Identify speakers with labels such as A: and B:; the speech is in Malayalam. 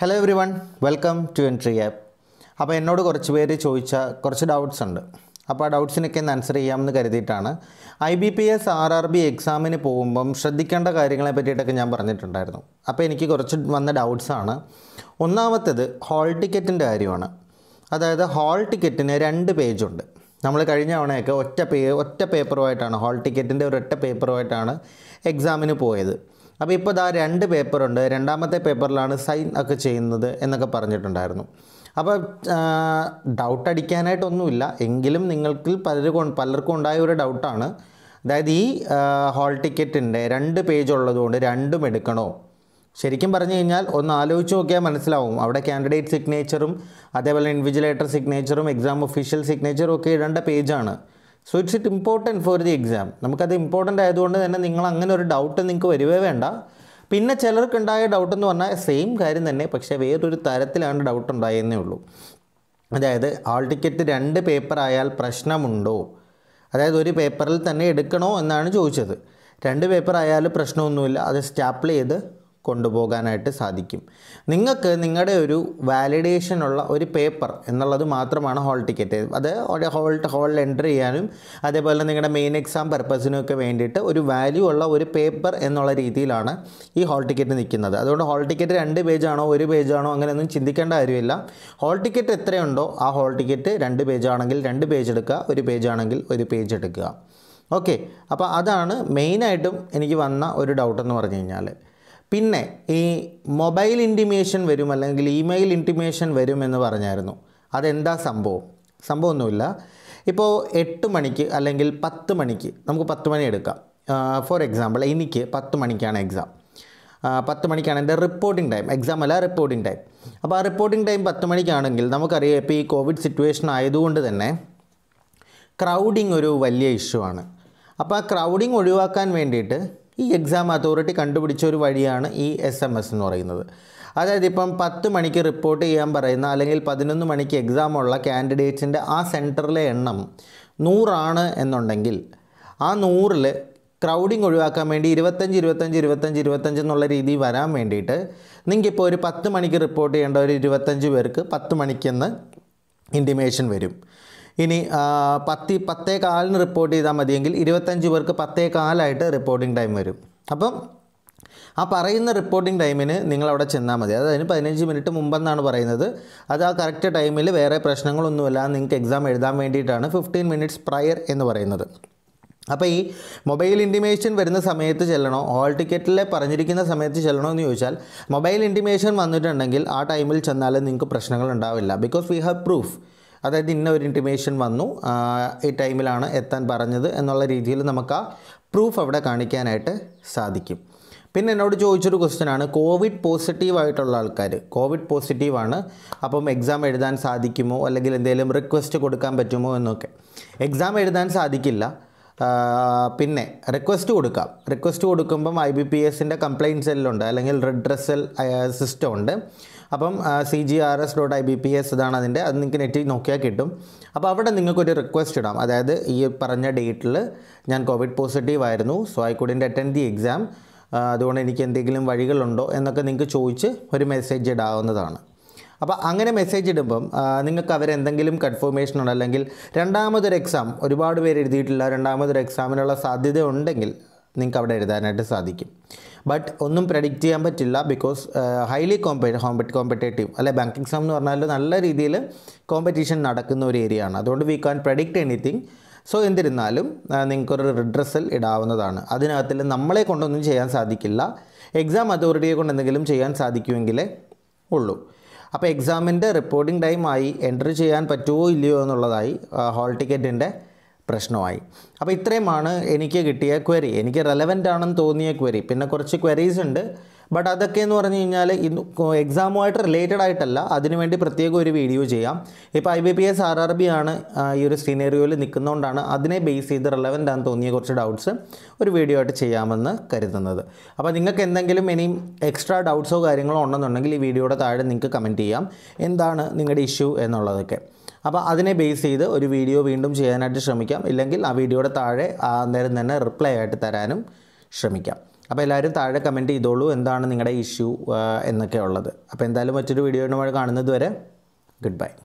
A: hello everyone welcome to Entri app അപ്പോൾ എന്നോട് കുറച്ച് പേര് ചോദിച്ച കുറച്ച് ഡൗട്ട്സ് ഉണ്ട് അപ്പോൾ ആ ഡൗട്ട്സിനൊക്കെ ഒന്ന് ആൻസർ ചെയ്യാമെന്ന് കരുതിയിട്ടാണ് I B P S R R B എക്സാമിന് പോകുമ്പം ശ്രദ്ധിക്കേണ്ട കാര്യങ്ങളെ പറ്റിയിട്ടൊക്കെ ഞാൻ പറഞ്ഞിട്ടുണ്ടായിരുന്നു അപ്പോൾ എനിക്ക് കുറച്ച് വന്ന ഡൗട്ട്സാണ് ഒന്നാമത്തേത് ഹോൾ ടിക്കറ്റിൻ്റെ കാര്യമാണ് അതായത് ഹോൾ ടിക്കറ്റിന് രണ്ട് പേജുണ്ട് നമ്മൾ കഴിഞ്ഞ തവണയൊക്കെ ഒറ്റ പേ ഒറ്റ പേപ്പറുമായിട്ടാണ് ഹോൾ ടിക്കറ്റിൻ്റെ ഒരൊറ്റ പേപ്പറുമായിട്ടാണ് എക്സാമിന് പോയത് അപ്പോൾ ഇപ്പോൾ ഇതാ രണ്ട് പേപ്പറുണ്ട് രണ്ടാമത്തെ പേപ്പറിലാണ് സൈൻ ഒക്കെ ചെയ്യുന്നത് എന്നൊക്കെ പറഞ്ഞിട്ടുണ്ടായിരുന്നു അപ്പോൾ ഡൗട്ട് അടിക്കാനായിട്ടൊന്നുമില്ല എങ്കിലും നിങ്ങൾക്ക് പലർക്കും പലർക്കും ഉണ്ടായ ഒരു ഡൗട്ടാണ് അതായത് ഈ ഹോൾ ടിക്കറ്റിൻ്റെ രണ്ട് പേജ് ഉള്ളതുകൊണ്ട് രണ്ടും എടുക്കണോ ശരിക്കും പറഞ്ഞു കഴിഞ്ഞാൽ ഒന്ന് ആലോചിച്ച് നോക്കിയാൽ മനസ്സിലാവും അവിടെ കാൻഡിഡേറ്റ് സിഗ്നേച്ചറും അതേപോലെ ഇൻവിജിലേറ്റർ സിഗ്നേച്ചറും എക്സാം ഒഫീഷ്യൽ സിഗ്നേച്ചറും ഒക്കെ ഇടേണ്ട പേജാണ് so it's it important for the exam നമുക്കത് ഇമ്പോർട്ടൻ്റ് ആയതുകൊണ്ട് തന്നെ നിങ്ങൾ അങ്ങനെ ഒരു ഡൗട്ട് നിങ്ങൾക്ക് വരുവേ വേണ്ട പിന്നെ ചിലർക്കുണ്ടായ ഡൗട്ട് എന്ന് പറഞ്ഞാൽ സെയിം കാര്യം തന്നെ പക്ഷേ വേറൊരു തരത്തിലാണ് ഡൗട്ട് ഉണ്ടായെന്നേ ഉള്ളൂ അതായത് ആൾ ടിക്കറ്റ് രണ്ട് പേപ്പർ ആയാൽ പ്രശ്നമുണ്ടോ അതായത് ഒരു പേപ്പറിൽ തന്നെ എടുക്കണോ എന്നാണ് ചോദിച്ചത് രണ്ട് പേപ്പർ ആയാലും പ്രശ്നമൊന്നുമില്ല അത് സ്റ്റാപ്പിൾ ചെയ്ത് കൊണ്ടുപോകാനായിട്ട് സാധിക്കും നിങ്ങൾക്ക് നിങ്ങളുടെ ഒരു വാലിഡേഷൻ ഉള്ള ഒരു പേപ്പർ എന്നുള്ളത് മാത്രമാണ് ഹോൾ ടിക്കറ്റ് അത് ഒരു ഹോൾ ഹോളിൽ എൻ്റർ ചെയ്യാനും അതേപോലെ നിങ്ങളുടെ മെയിൻ എക്സാം പർപ്പസിനൊക്കെ വേണ്ടിയിട്ട് ഒരു വാല്യൂ ഉള്ള ഒരു പേപ്പർ എന്നുള്ള രീതിയിലാണ് ഈ ഹോൾ ടിക്കറ്റ് നിൽക്കുന്നത് അതുകൊണ്ട് ഹോൾ ടിക്കറ്റ് രണ്ട് പേജാണോ ഒരു പേജാണോ അങ്ങനെയൊന്നും ചിന്തിക്കേണ്ട കാര്യമില്ല ഹോൾ ടിക്കറ്റ് എത്രയുണ്ടോ ആ ഹോൾ ടിക്കറ്റ് രണ്ട് പേജാണെങ്കിൽ രണ്ട് പേജ് എടുക്കുക ഒരു പേജാണെങ്കിൽ ഒരു പേജ് എടുക്കുക ഓക്കെ അപ്പോൾ അതാണ് മെയിനായിട്ടും എനിക്ക് വന്ന ഒരു ഡൗട്ട് എന്ന് പറഞ്ഞു കഴിഞ്ഞാൽ പിന്നെ ഈ മൊബൈൽ ഇൻറ്റിമേഷൻ വരും അല്ലെങ്കിൽ ഇമെയിൽ ഇൻറ്റിമേഷൻ വരും എന്ന് പറഞ്ഞായിരുന്നു അതെന്താ സംഭവം സംഭവമൊന്നുമില്ല ഇപ്പോൾ എട്ട് മണിക്ക് അല്ലെങ്കിൽ പത്ത് മണിക്ക് നമുക്ക് പത്ത് മണി എടുക്കാം ഫോർ എക്സാമ്പിൾ എനിക്ക് പത്ത് മണിക്കാണ് എക്സാം പത്ത് മണിക്കാണ് എൻ്റെ റിപ്പോർട്ടിംഗ് ടൈം എക്സാം അല്ല റിപ്പോർട്ടിംഗ് ടൈം അപ്പോൾ ആ റിപ്പോർട്ടിംഗ് ടൈം പത്ത് മണിക്കാണെങ്കിൽ നമുക്കറിയാം ഇപ്പോൾ ഈ കോവിഡ് സിറ്റുവേഷൻ ആയതുകൊണ്ട് തന്നെ ക്രൗഡിങ് ഒരു വലിയ ഇഷ്യൂ ആണ് അപ്പോൾ ആ ക്രൗഡിങ് ഒഴിവാക്കാൻ വേണ്ടിയിട്ട് ഈ എക്സാം അതോറിറ്റി കണ്ടുപിടിച്ച ഒരു വഴിയാണ് ഈ എസ് എം എസ് എന്ന് പറയുന്നത് അതായത് ഇപ്പം പത്ത് മണിക്ക് റിപ്പോർട്ട് ചെയ്യാൻ പറയുന്ന അല്ലെങ്കിൽ പതിനൊന്ന് മണിക്ക് എക്സാം ഉള്ള കാൻഡിഡേറ്റ്സിൻ്റെ ആ സെൻറ്ററിലെ എണ്ണം നൂറാണ് എന്നുണ്ടെങ്കിൽ ആ നൂറിൽ ക്രൗഡിങ് ഒഴിവാക്കാൻ വേണ്ടി ഇരുപത്തഞ്ച് ഇരുപത്തഞ്ച് ഇരുപത്തഞ്ച് ഇരുപത്തഞ്ച് എന്നുള്ള രീതിയിൽ വരാൻ വേണ്ടിയിട്ട് നിങ്ങൾക്കിപ്പോൾ ഒരു പത്ത് മണിക്ക് റിപ്പോർട്ട് ചെയ്യേണ്ട ഒരു ഇരുപത്തഞ്ച് പേർക്ക് പത്ത് മണിക്കെന്ന് ഇൻറ്റിമേഷൻ വരും ഇനി പത്തി പത്തേ കാലിന് റിപ്പോർട്ട് ചെയ്താൽ മതിയെങ്കിൽ ഇരുപത്തഞ്ച് പേർക്ക് പത്തേ കാലായിട്ട് റിപ്പോർട്ടിംഗ് ടൈം വരും അപ്പം ആ പറയുന്ന റിപ്പോർട്ടിംഗ് ടൈമിന് നിങ്ങൾ അവിടെ ചെന്നാൽ മതി അതായത് പതിനഞ്ച് മിനിറ്റ് മുമ്പെന്നാണ് പറയുന്നത് അത് ആ കറക്റ്റ് ടൈമിൽ വേറെ പ്രശ്നങ്ങളൊന്നുമില്ല നിങ്ങൾക്ക് എക്സാം എഴുതാൻ വേണ്ടിയിട്ടാണ് ഫിഫ്റ്റീൻ മിനിറ്റ്സ് പ്രയർ എന്ന് പറയുന്നത് അപ്പോൾ ഈ മൊബൈൽ ഇൻറ്റിമേഷൻ വരുന്ന സമയത്ത് ചെല്ലണോ ഹോൾ ടിക്കറ്റിൽ പറഞ്ഞിരിക്കുന്ന സമയത്ത് ചെല്ലണോ എന്ന് ചോദിച്ചാൽ മൊബൈൽ ഇൻറ്റിമേഷൻ വന്നിട്ടുണ്ടെങ്കിൽ ആ ടൈമിൽ ചെന്നാൽ നിങ്ങൾക്ക് പ്രശ്നങ്ങൾ ഉണ്ടാവില്ല ബിക്കോസ് വി ഹാവ് പ്രൂഫ് അതായത് ഇന്ന ഒരു ഇൻറ്റിമേഷൻ വന്നു ഈ ടൈമിലാണ് എത്താൻ പറഞ്ഞത് എന്നുള്ള രീതിയിൽ നമുക്ക് ആ പ്രൂഫ് അവിടെ കാണിക്കാനായിട്ട് സാധിക്കും പിന്നെ എന്നോട് ചോദിച്ചൊരു ക്വസ്റ്റ്യനാണ് കോവിഡ് പോസിറ്റീവ് ആയിട്ടുള്ള ആൾക്കാർ കോവിഡ് പോസിറ്റീവാണ് അപ്പം എക്സാം എഴുതാൻ സാധിക്കുമോ അല്ലെങ്കിൽ എന്തെങ്കിലും റിക്വസ്റ്റ് കൊടുക്കാൻ പറ്റുമോ എന്നൊക്കെ എക്സാം എഴുതാൻ സാധിക്കില്ല പിന്നെ റിക്വസ്റ്റ് കൊടുക്കാം റിക്വസ്റ്റ് കൊടുക്കുമ്പം ഐ ബി പി എസിൻ്റെ കംപ്ലയിൻറ്റ് സെല്ലുണ്ട് അല്ലെങ്കിൽ റിഡ്രസൽ സിസ്റ്റം ഉണ്ട് അപ്പം C G R S dot I B P S ഇതാണ് അതിൻ്റെ അത് നിങ്ങൾക്ക് നെറ്റിൽ നോക്കിയാൽ കിട്ടും അപ്പോൾ അവിടെ നിങ്ങൾക്കൊരു റിക്വസ്റ്റ് ഇടാം അതായത് ഈ പറഞ്ഞ ഡേറ്റിൽ ഞാൻ കോവിഡ് പോസിറ്റീവ് ആയിരുന്നു so I couldn't attend the exam അതുകൊണ്ട് എനിക്ക് എന്തെങ്കിലും വഴികളുണ്ടോ എന്നൊക്കെ നിങ്ങൾക്ക് ചോദിച്ച് ഒരു മെസ്സേജ് ഇടാവുന്നതാണ് അപ്പോൾ അങ്ങനെ മെസ്സേജ് ഇടുമ്പം നിങ്ങൾക്ക് അവരെന്തെങ്കിലും കൺഫർമേഷനോ അല്ലെങ്കിൽ രണ്ടാമതൊരു എക്സാം ഒരുപാട് പേര് എഴുതിയിട്ടില്ല രണ്ടാമതൊരു എക്സാമിനുള്ള സാധ്യത ഉണ്ടെങ്കിൽ നിങ്ങൾക്ക് അവിടെ എഴുതാനായിട്ട് സാധിക്കും ബട്ട് ഒന്നും പ്രഡിക്റ്റ് ചെയ്യാൻ പറ്റില്ല ബിക്കോസ് ഹൈലി കോമ്പ കോമ്പറ്റേറ്റീവ് അല്ലെ ബാങ്കിങ് എക്സാം എന്ന് പറഞ്ഞാൽ നല്ല രീതിയിൽ കോമ്പറ്റീഷൻ നടക്കുന്ന ഒരു ഏരിയ ആണ് അതുകൊണ്ട് we can predict anything so എന്നിരുന്നാലും നിങ്ങൾക്കൊരു റിഡ്രസൽ ഇടാവുന്നതാണ് അതിനകത്തിൽ നമ്മളെ കൊണ്ടൊന്നും ചെയ്യാൻ സാധിക്കില്ല എക്സാം അതോറിറ്റിയെ കൊണ്ട് എന്തെങ്കിലും ചെയ്യാൻ സാധിക്കുമെങ്കിലേ ഉള്ളൂ അപ്പോൾ എക്സാമിൻ്റെ റിപ്പോർട്ടിംഗ് ടൈമായി എൻട്രി ചെയ്യാൻ പറ്റുമോ ഇല്ലയോ എന്നുള്ളതായി ഹോൾ ടിക്കറ്റിൻ്റെ പ്രശ്നമായി അപ്പോൾ ഇത്രയുമാണ് എനിക്ക് കിട്ടിയ ക്വരി എനിക്ക് റെലവൻ്റ് ആണെന്ന് തോന്നിയ ക്വരി പിന്നെ കുറച്ച് ക്വരീസ് ഉണ്ട് ബട്ട് അതൊക്കെ എന്ന് പറഞ്ഞു കഴിഞ്ഞാൽ ഇന്ന് എക്സാമുമായിട്ട് റിലേറ്റഡ് ആയിട്ടല്ല അതിനുവേണ്ടി പ്രത്യേകം ഒരു വീഡിയോ ചെയ്യാം ഇപ്പോൾ I B P S R R B ആണ് ഈ ഒരു സിനേറിയോയിൽ നിൽക്കുന്നതുകൊണ്ടാണ് അതിനെ ബേസ് ചെയ്ത് റിലവൻ്റ് ആണെന്ന് തോന്നിയ കുറച്ച് ഡൗട്ട്സ് ഒരു വീഡിയോ ആയിട്ട് ചെയ്യാമെന്ന് കരുതുന്നത് അപ്പോൾ നിങ്ങൾക്ക് എന്തെങ്കിലും ഇനിയും എക്സ്ട്രാ ഡൗട്ട്സോ കാര്യങ്ങളോ ഉണ്ടെന്നുണ്ടെങ്കിൽ ഈ വീഡിയോയുടെ താഴെ നിങ്ങൾക്ക് കമൻറ്റ് ചെയ്യാം എന്താണ് നിങ്ങളുടെ ഇഷ്യൂ എന്നുള്ളതൊക്കെ അപ്പോൾ അതിനെ ബേസ് ചെയ്ത് ഒരു വീഡിയോ വീണ്ടും ചെയ്യാനായിട്ട് ശ്രമിക്കാം ഇല്ലെങ്കിൽ ആ വീഡിയോയുടെ താഴെ അന്നേരം തന്നെ റിപ്ലൈ ആയിട്ട് തരാനും ശ്രമിക്കാം അപ്പോൾ എല്ലാവരും താഴെ കമൻറ്റ് ചെയ്തോളൂ എന്താണ് നിങ്ങളുടെ ഇഷ്യൂ എന്നൊക്കെ ഉള്ളത് അപ്പോൾ എന്തായാലും മറ്റൊരു വീഡിയോ കാണുന്നത് വരെ ഗുഡ് ബൈ